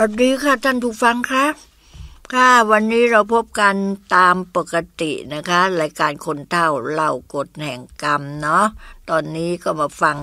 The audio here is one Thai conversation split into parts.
วัสดีค่ะ ท่านผู้ฟังครับค่ะวันนี้เราพบกันตามปกตินะคะรายการคนเท่าเล่ากฎแห่งกรรมเนาะตอนนี้ก็มาฟัง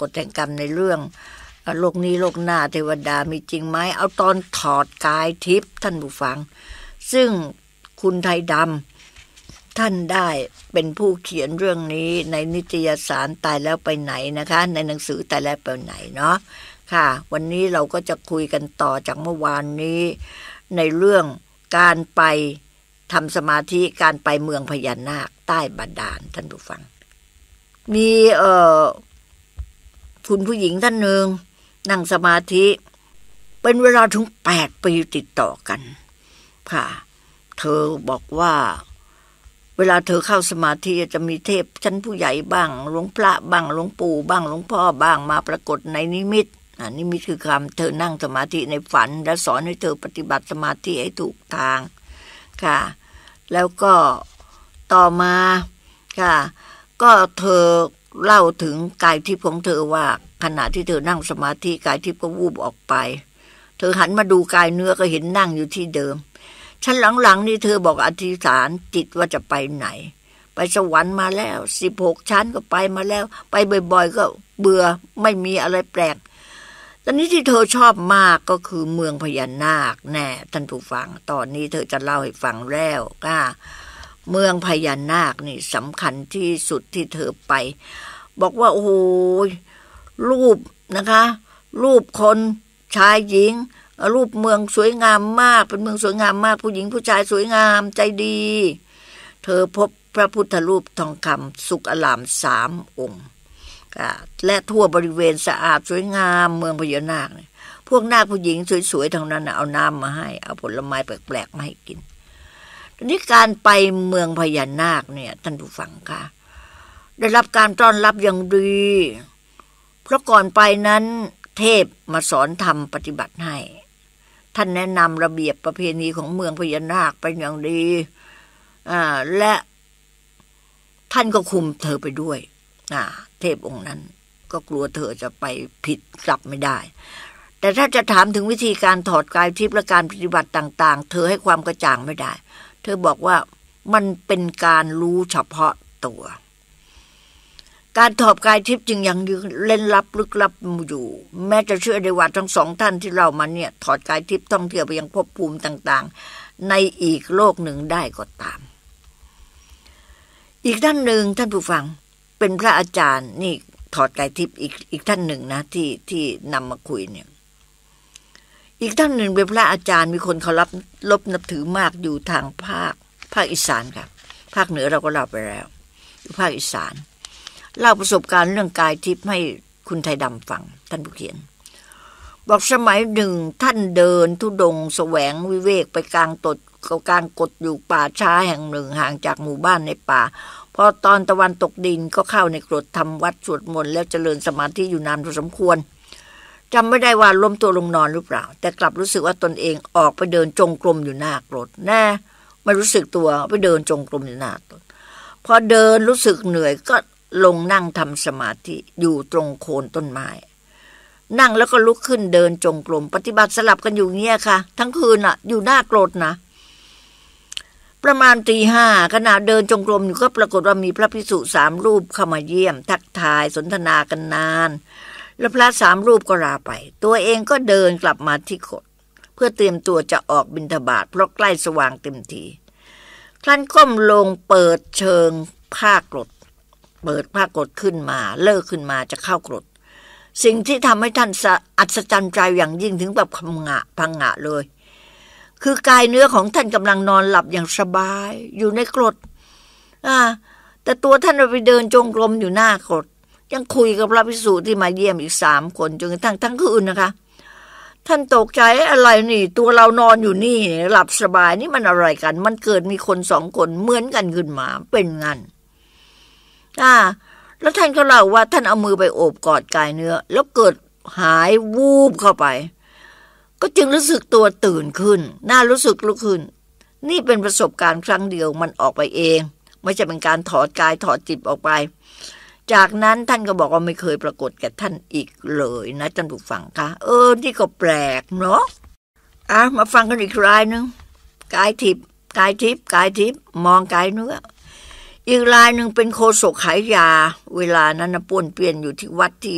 กฎแห่งกรรมในเรื่องโลกนี้ โลกหน้าเทวดามีจริงไหมเอาตอนถอดกายทิพย์ท่านผู้ฟัง ซึ่งคุณไทยดำท่านได้เป็นผู้เขียนเรื่องนี้ในนิตยสารตายแล้วไปไหนนะคะ ในหนังสือตายแล้วไปไหนเนาะค่ะวันนี้เราก็จะคุยกันต่อจากเมื่อวานนี้ในเรื่องการไปทำสมาธิการไปเมืองพญานาค ใต้บาดาลท่านผู้ฟังมีเอ่อคุณผู้หญิงท่านหนึ่งนั่งสมาธิเป็นเวลาถึงแปดปีติดต่อกันค่ะเธอบอกว่า เวลาเธอเข้าสมาธิจะมีเทพชั้นผู้ใหญ่บ้าง หลวงพระบ้างหลวงปู่บ้างหลวงพ่อบ้างมาปรากฏในนิมิตอันนี้มิคือคำเธอนั่งสมาธิในฝันและสอนให้เธอปฏิบัติสมาธิให้ถูกทางค่ะแล้วก็ต่อมาค่ะก็เธอเล่าถึงกายทิพย์ของเธอว่าขณะที่เธอนั่งสมาธิกายทิพย์ก็วูบออกไป เธอหันมาดูกายเนื้อก็เห็นนั่งอยู่ที่เดิมชั้นหลังๆนี่เธอบอกอธิษฐานจิตว่าจะไปไหน ไปสวรรค์มาแล้วสิบหกชั้นก็ไปมาแล้ว ไปบ่อย ๆ ก็เบื่อไม่มีอะไรแปลกตอนนี้ที่เธอชอบมากก็คือเมืองพญานาคแน่ท่านผู้ฟัง ตอนนี้เธอจะเล่าให้ฟังแล้วก็ เมืองพญานาคนี่สำคัญที่สุดที่เธอไป บอกว่าโอ้โหรูปนะคะ รูปคนชายหญิง รูปเมืองสวยงามมาก เป็นเมืองสวยงามมากผู้หญิงผู้ชายสวยงามใจดีเธอพบพระพุทธรูปทองคำสุกอลามสามองค์กาศและทั่วบริเวณสะอาดสวยงามเมืองพญานาคเนี่ยพวกนาคผู้หญิงสวยๆทางนั้นเอาน้ำมาให้เอาผลไม้แปลกๆมาให้กินทีนี้การไปเมืองพญานาคเนี่ย ท่านผู้ฟังค่ะได้รับการต้อนรับอย่างดีเพราะก่อนไปนั้น เทพมาสอนทำปฏิบัติให้ ท่านแนะนำระเบียบประเพณีของเมืองพญานาคเป็นอย่างดีอ่าและท่านก็คุมเธอไปด้วยอ่าพองค์นั้นก็กลัวเธอจะไปผิดกลับไม่ได้ แต่ถ้าจะถามถึงวิธีการถอดกายทิพย์และการปฏิบัติต่าง ๆ เธอให้ความกระจ่างไม่ได้ เธอบอกว่ามันเป็นการรู้เฉพาะตัว การถอบกายทิพย์จึงยังเล่นลับลึกลับอยู่ แม้จะเชื่อได้ว่าทั้งสองท่านที่เรามาเนี่ยถอดกายทิพย์ท่องเที่ยวไปยังภพภูมิต่างๆ ในอีกโลกหนึ่งได้ก็ตาม อีกด้านหนึ่งท่านผู้ฟังเป็นพระอาจารย์นี่ถอดกายทิพย์อีกอีกท่านหนึ่งนะที่ที่นำมาคุยเนี่ยอีกท่านหนึ่งเป็นพระอาจารย์มีคนเขารับลบนับถือมากอยู่ทางภาคภาคอีสานค่ะภาคเหนือเราก็เล่าไปแล้วอยู่ภาคอีสานเล่าประสบการณ์เรื่องกายทิพย์ให้คุณไทยดำฟังท่านผู้เขียน บอกสมัยหนึ่งท่านเดิน ทุดงสแสวงวิเวกไปกลางตดกับการกดอยู่ป่าช้าแห่งหนึ่งห่างจากหมู่บ้านในป่า พอตอนตะวันตกดินก็เข้าในกรดทำวัดสวดมนต์แล้วเจริญสมาธิอยู่นานพอสมควรจำไม่ได้ว่าล้มตัวลงนอนหรือเปล่า แต่กลับรู้สึกว่าตนเองออก ไปเดินจงกรมอยู่หน้ากรดแน่ไม่รู้สึกตัวไปเดินจงกรมอยู่หน้ากรดพอเดินรู้สึกเหนื่อยก็ลงนั่งทำสมาธิอยู่ตรงโคนต้นไม้ นั่งแล้วก็ลุกขึ้นเดินจงกรมปฏิบัติสลับกันอยู่เงี้ยค่ะทั้งคืนอ่ะอยู่หน้าโกรธนะประมาณตีห้าขณะเดินจงกรมอยู่ก็ปรากฏว่ามีพระภิกษุสามรูปเข้ามาเยี่ยม ทักทายสนทนากันนาน แล้วพระสามรูปก็ลาไป ตัวเองก็เดินกลับมาที่ขดเพื่อเตรียมตัวจะออกบินฑบาตเพราะใกล้สว่างเต็มทีท่านก้มลงเปิดเชิงผ้ากรดเปิดผ้ากรดขึ้นมาเลิกขึ้นมาจะเข้ากรดสิ่งที่ทำให้ท่านอัศจรรย์ใจอย่างยิ่งถึงแบบพังงะพังงะเลยคือกายเนื้อของท่านกำลังนอนหลับอย่างสบายอยู่ในกรดอ่าแต่ตัวท่านไปเดินจงกรมอยู่หน้ากรดยังคุยกับพระภิกษุที่มาเยี่ยมอีกสามคนจนกระทั่งทั้งคืนนะคะ ท่านตกใจอะไรนี่ ตัวเรานอนอยู่นี่ หลับสบายนี่มันอะไรกัน มันเกิดมีคนสองคนเหมือนกันขึ้นมา เป็นงันอ่าแล้วท่านก็เล่าว่าท่านเอามือไปโอบกอดกายเนื้อ แล้วเกิดหายวูบเข้าไปก็จึงรู้สึกตัวตื่นขึ้นน่ารู้สึกลุกขึ้น นี่เป็นประสบการณ์ครั้งเดียวมันออกไปเอง ไม่ใช่เป็นการถอดกายถอดจิตออกไป จากนั้นท่านก็บอกว่าไม่เคยปรากฏแก่ท่านอีกเลยนะท่านผู้ฟังคะ เออนี่ก็แปลกเนาะอ่ะมาฟังกันอีกรายหนึ่งกายทิพย์กายทิพย์กายทิพย์มองกายเนื้ออีกรายหนึ่งเป็นโคศกขายยา เวลานั้นนะป่วนเปลี่ยนอยู่ที่วัดที่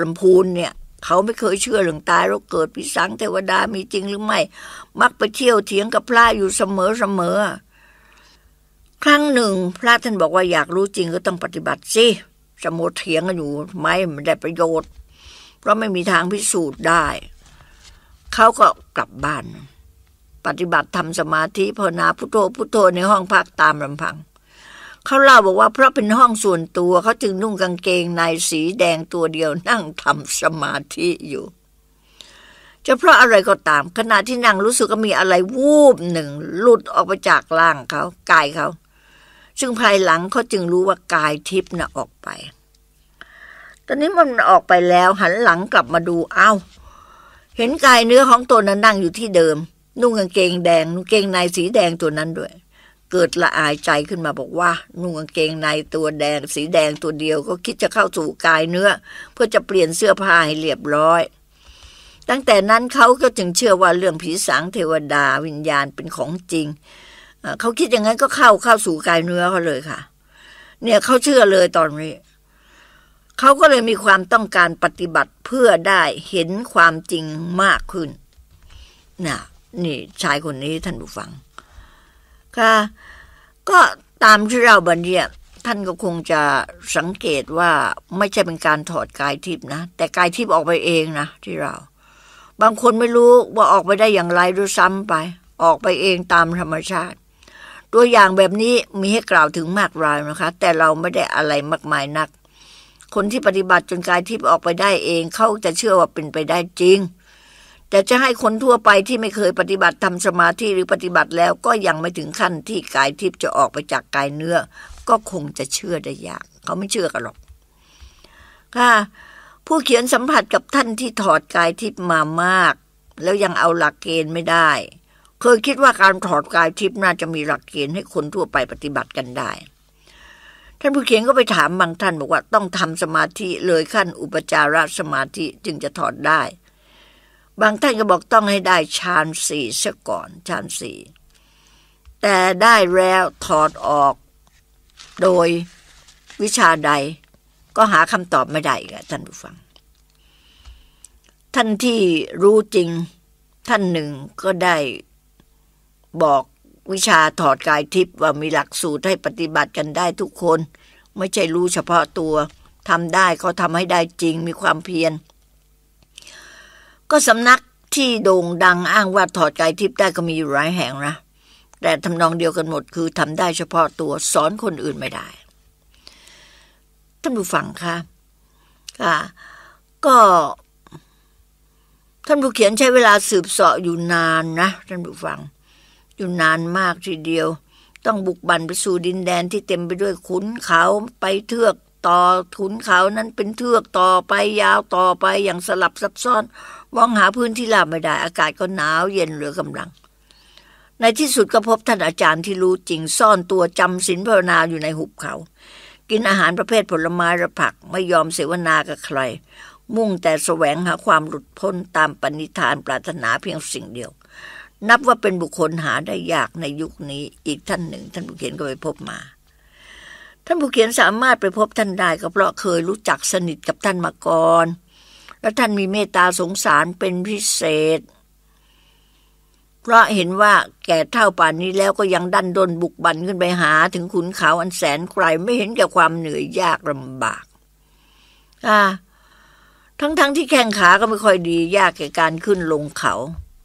ลำพูนเนี่ยเขาไม่เคยเชื่อเรื่องตายเราเกิดปีสังเทวดามีจริงหรือไม่ มักไปเที่ยวเถียงกับพระอยู่เสมอเสมอครั้งหนึ่งพระท่านบอกว่าอยากรู้จริงก็ต้องปฏิบัติสิ สมมติเถียงกันอยู่ไม่ไมนได้ประโยชน์ เพราะไม่มีทางพิสูจน์ได้ เขาก็กลับบ้าน ปฏิบัติทำสมาธิภาวนาพุโทโธ พุโทโธในห้องพักตามลำพังเขาเล่าบอกว่าเพราะเป็นห้องส่วนตัวเขาจึงนุ่งกางเกงในสีแดงตัวเดียวนั่งทำสมาธิอยู่จะเพราะอะไรก็ตาม ขณะที่นั่งรู้สึกก็มีอะไรวูบหนึ่งหลุดออกไปจากร่างเขากายเขา ซึ่งภายหลังเขาจึงรู้ว่ากายทิพย์น่ะออกไป ตอนนี้มันออกไปแล้วหันหลังกลับมาดูเอา้า เห็นกายเนื้อของตัวนั้นนั่งอยู่ที่เดิม นุ่งกางเกงแดงนุ่งเกงในสีแดงตัวนั้นด้วยเกิดละอายใจขึ้นมาบอกว่านุ่งกางเกงในตัวแดงสีแดงตัวเดียวก็คิดจะเข้าสู่กายเนื้อ เพื่อจะเปลี่ยนเสื้อผ้าให้เรียบร้อย ตั้งแต่นั้นเขาก็จึงเชื่อว่าเรื่องผีสางเทวดาวิญญาณเป็นของจริงเขาคิดอย่างนั้นก็เข้าเข้าสู่กายเนื้อเขาเลยค่ะ เนี่ยเขาเชื่อเลยตอนนี้เขาก็เลยมีความต้องการปฏิบัติเพื่อได้เห็นความจริงมากขึ้นน่ะนี่ชายคนนี้ท่านผู้ฟังค่ะก็ตามที่เราบัเนี่ยท่านก็คงจะสังเกตว่าไม่ใช่เป็นการถอดกายทิพย์นะแต่กายทิพย์ออกไปเองนะที่เรา บางคนไม่รู้ว่าออกไปได้อย่างไรด้วยซ้ำไป ออกไปเองตามธรรมชาติ ตัวอย่างแบบนี้มีให้กล่าวถึงมากรายนะคะ แต่เราไม่ได้อะไรมากมายนัก คนที่ปฏิบัติจนกายทิพย์ออกไปได้เองเขาจะเชื่อว่าเป็นไปได้จริงแต่จะให้คนทั่วไปที่ไม่เคยปฏิบัติทำสมาธิหรือปฏิบัติแล้วก็ยังไม่ถึงขั้นที่กายทิพย์จะออกไปจากกายเนื้อ ก็คงจะเชื่อได้ยากเขาไม่เชื่อกันหรอกค่ะผู้เขียนสัมผัสกับท่านที่ถอดกายทิพย์มามาก แล้วยังเอาหลักเกณฑ์ไม่ได้ เคยคิดว่าการถอดกายทิพย์น่าจะมีหลักเกณฑ์ให้คนทั่วไปปฏิบัติกันได้ ท่านผู้เขียนก็ไปถามบางท่าน บอกว่าต้องทำสมาธิเลยขั้น อุปจารสมาธิจึงจะถอดได้บางท่านก็บอกต้องให้ได้ฌานสี่ซะก่อนฌานสี่แต่ได้แล้วถอดออกโดยวิชาใดก็หาคำตอบไม่ได้ค่ะท่านผู้ฟัง ท่านที่รู้จริงท่านหนึ่งก็ได้บอกวิชาถอดกายทิพย์ว่ามีหลักสูตรให้ปฏิบัติกันได้ทุกคนไม่ใช่รู้เฉพาะตัวทำได้เขาทำให้ได้จริงมีความเพียรก็สำนักที่โด่งดังอ้างว่า ถอดกายทิพย์ได้ก็มีอยู่หลายแห่งนะ แต่ทำนองเดียวกันหมดคือทำได้เฉพาะตัวสอนคนอื่นไม่ได้ ท่านผู้ฟังคะค่ะ ก็ ท่านผู้เขียนใช้เวลาสืบเสาะอยู่นานนะ ท่านผู้ฟัง อยู่นานมากทีเดียว ต้องบุกบั่นไปสู่ดินแดนที่เต็มไปด้วยขุนเขาไปเทือกต่อทุนเขา นั้นเป็นเทือกต่อไปยาวต่อไปอย่างสลับซับซ้อนมองหาพื้นที่ลาบไม่ได้ อากาศก็หนาวเย็นเหลือกำลัง ในที่สุดก็พบท่านอาจารย์ที่รู้จริงซ่อนตัวจำศีลภาวนาอยู่ในหุบเขา กินอาหารประเภทผลไม้ และผักไม่ยอมเสวนากับใคร มุ่งแต่แสวงหาความหลุดพ้นตามปณิธานปรารถนาเพียงสิ่งเดียว นับว่าเป็นบุคคลหาได้ยากในยุคนี้อีกท่านหนึ่ง ท่านผู้เขียนก็ไปพบมาท่านผู้เขียนสามารถไปพบท่านได้ก็เพราะเคยรู้จักสนิทกับท่านมาก่อนและท่านมีเมตตาสงสารเป็นพิเศษ เพราะเห็นว่าแก่เท่าป่านนี้แล้วก็ยังดันดนบุกบันขึ้นไปหา ถึงขุนเขาอันแสนไกลไม่เห็นแก่ความเหนื่อยยากลำบากอ่าทั้งๆทที่แข้งขาก็ไม่ค่อยดียากแก่การขึ้นลงเขา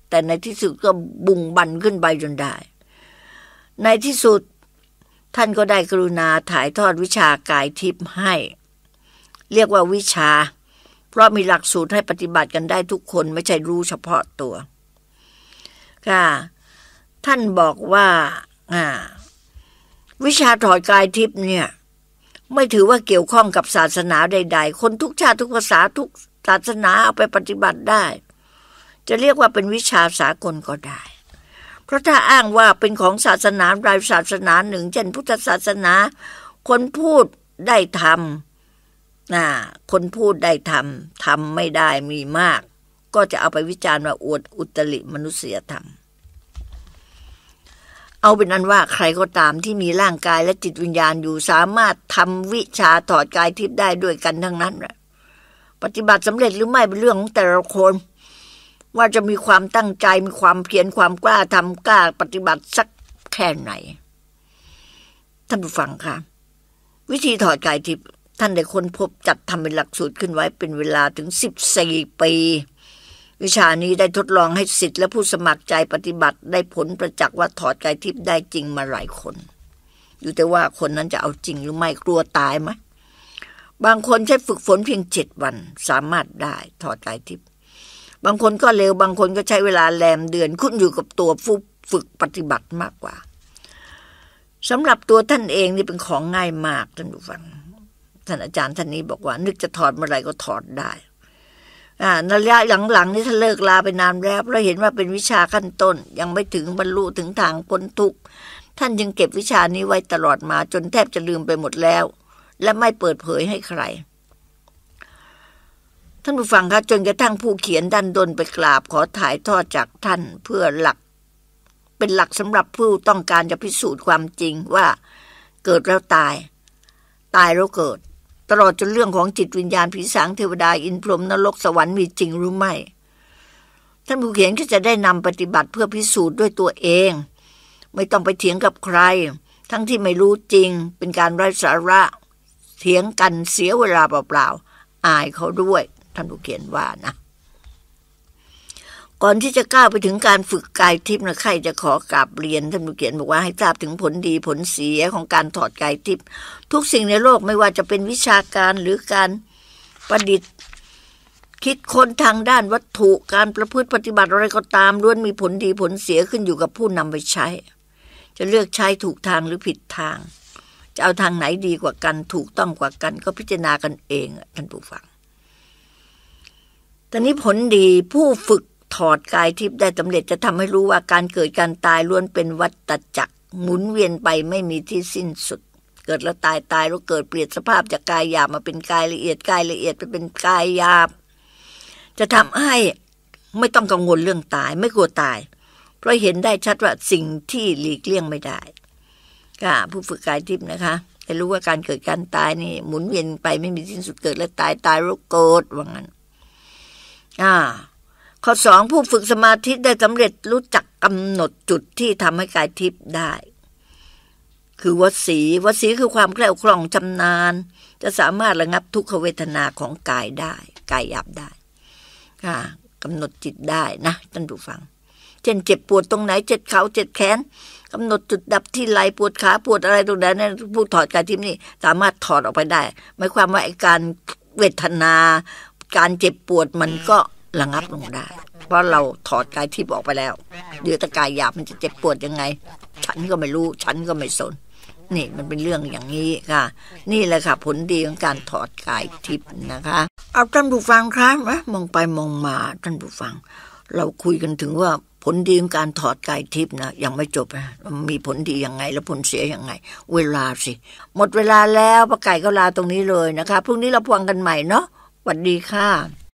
แต่ในที่สุดก็บุงบันขึ้นไปจนได้ ในที่สุดท่านก็ได้กรุณาถ่ายทอดวิชากายทิพย์ให้ เรียกว่าวิชา เพราะมีหลักสูตรให้ปฏิบัติกันได้ทุกคน ไม่ใช่รู้เฉพาะตัว ค่ะ ท่านบอกว่าวิชาถอดกายทิพย์เนี่ย ไม่ถือว่าเกี่ยวข้องกับศาสนาใดๆ คนทุกชาติทุกภาษาทุกศาสนาเอาไปปฏิบัติได้ จะเรียกว่าเป็นวิชาสากลก็ได้เพราะถ้าอ้างว่าเป็นของศาสนารายศาสนาหนึ่ง เช่น พุทธศาสนา คนพูดได้ทำนะคนพูดได้ทำทำไม่ได้มีมาก ก็จะเอาไปวิจารณ์ว่าอวดอุตริมนุษยธรรม เอาเป็นอั้นว่าใครก็ตามที่มีร่างกายและจิตวิญญาณอยู่สามารถทำวิชาถอดกายทิพย์ได้ด้วยกันทั้งนั้นปฏิบัติสำเร็จหรือไม่เป็นเรื่องของแต่ละคนว่าจะมีความตั้งใจมีความเพียรความกล้าทำกล้าปฏิบัติสักแค่ไหน ท่านผู้ฟังคะวิธีถอดกายทิพย์ท่านได้ค้นพบจัดทำเป็นหลักสูตรขึ้นไว้เป็นเวลาถึง 14 ปี วิชานี้ได้ทดลองให้สิทธิ์และผู้สมัครใจปฏิบัติได้ผลประจักษ์ว่าถอดกายทิพย์ได้จริงมาหลายคน อยู่แต่ว่าคนนั้นจะเอาจริงหรือไม่กลัวตายไหมบางคนใช้ฝึกฝนเพียงเจ็ดวันสามารถได้ถอดกายทิพย์บางคนก็เร็วบางคนก็ใช้เวลาแลมเดือนขึ้นอยู่กับตัวผู้ฝึกปฏิบัติมากกว่าสำหรับตัวท่านเองนี่เป็นของง่ายมากท่านผู้ฟังท่านอาจารย์ท่านนี้บอกว่า นึกจะถอดเมื่อไรก็ถอดได้ อ่าระยะหลังๆนี่ท่านเลิกลาไปนานแล้วเพราะเห็นว่าเป็นวิชาขั้นต้นยังไม่ถึงบรรลุถึงทางพ้นทุกข์ท่านจึงเก็บวิชานี้ไว้ตลอดมาจนแทบจะลืมไปหมดแล้ว และไม่เปิดเผยให้ใครท่านผู้ฟังคะจนกระทั่งผู้เขียนดันดนไปกราบขอถ่ายทอดจากท่านเพื่อหลัก เป็นหลักสำหรับผู้ต้องการจะพิสูจน์ความจริงว่าเกิดแล้วตาย ตายแล้วเกิด ตลอดจนเรื่องของจิตวิญญาณผีสางเทวดาอินพรหมนรกสวรรค์มีจริงหรือไม่ท่านผู้เขียนก็จะได้นำปฏิบัติเพื่อพิสูจน์ด้วยตัวเอง ไม่ต้องไปเถียงกับใคร ทั้งที่ไม่รู้จริง เป็นการไร้สาระ เถียงกันเสียเวลาเปล่าๆอายเขาด้วยท่านผู้เขียนว่านะ ก่อนที่จะก้าวไปถึงการฝึกกายทิพย์นะใครจะขอกราบเรียนท่านผู้เขียนบอกว่าให้ทราบถึงผลดีผลเสียของการถอดกายทิพย์ทุกสิ่งในโลกไม่ว่าจะเป็นวิชาการหรือการประดิษฐ์คิดค้นทางด้านวัตถุการประพฤติปฏิบัติอะไรก็ตามล้วนมีผลดีผลเสียขึ้นอยู่กับผู้นำไปใช้ จะเลือกใช้ถูกทางหรือผิดทางจะเอาทางไหนดีกว่ากันถูกต้องกว่ากัน ก็พิจารณากันเองท่านผู้ฟังตอนนี้ผลดีผู้ฝึกถอดกายทิพย์ได้สำเร็จจะทำให้รู้ว่าการเกิดการตายล้วนเป็นวัฏจักรหมุนเวียนไปไม่มีที่สิ้นสุดเกิดแล้วตายตายแล้วเกิดเปลี่ยนสภาพจากกายหยาบมาเป็นกายละเอียดกายละเอียดไปเป็นกายหยาบ จะทำให้ไม่ต้องกังวลเรื่องตายไม่กลัวตาย เพราะเห็นได้ชัดว่าสิ่งที่หลีกเลี่ยงไม่ได้ค่ะผู้ฝึกกายทิพย์นะคะจะรู้ว่าการเกิดการตายนี่ หมุนเวียนไปไม่มีสิ้นสุด เกิดแล้วตายตายแล้วเกิดว่างั้นอ่าข้อสองผู้ฝึกสมาธิได้สำเร็จรู้จักกำหนดจุดที่ทำให้กายทิพย์ได้ คือวสีวสีคือความแคล้วคล่องจำนานจะสามารถระงับทุกขเวทนาของกายได้ กายหยาบได้ ค่ะกำหนดจิตได้นะท่านผู้ฟัง เช่นเจ็บปวดตรงไหนเจ็บเขาเจ็บแขนกำหนดจุดดับที่ไหลปวดขาปวดอะไรตรงไหนนันผู้ถอดกายทิพย์นี่สามารถถอดออกไปได้หมายความว่าไอ้การเวทนาการเจ็บปวดมันก็ระงับลงได้เพราะเราถอดกายที่ออกไปแล้วเดือดกายหยาบมันจะเจ็บปวดยังไง ฉันก็ไม่รู้ ฉันก็ไม่สนนี่มันเป็นเรื่องอย่างนี้ค่ะ นี่แหละค่ะผลดีของการถอดกายทิพย์นะคะเอาท่านผู้ฟังครับมองไปมองมาท่านผู้ฟัง เราคุยกันถึงว่าผลดีของการถอดกายทิพย์นะยังไม่จบนะมีผลดียังไงแล้วผลเสียยังไง เวลาสิ หมดเวลาแล้วปะไก่ก็ลาตรงนี้เลยนะคะพรุ่งนี้เราพวงกันใหม่เนาะวัสดีค่ะ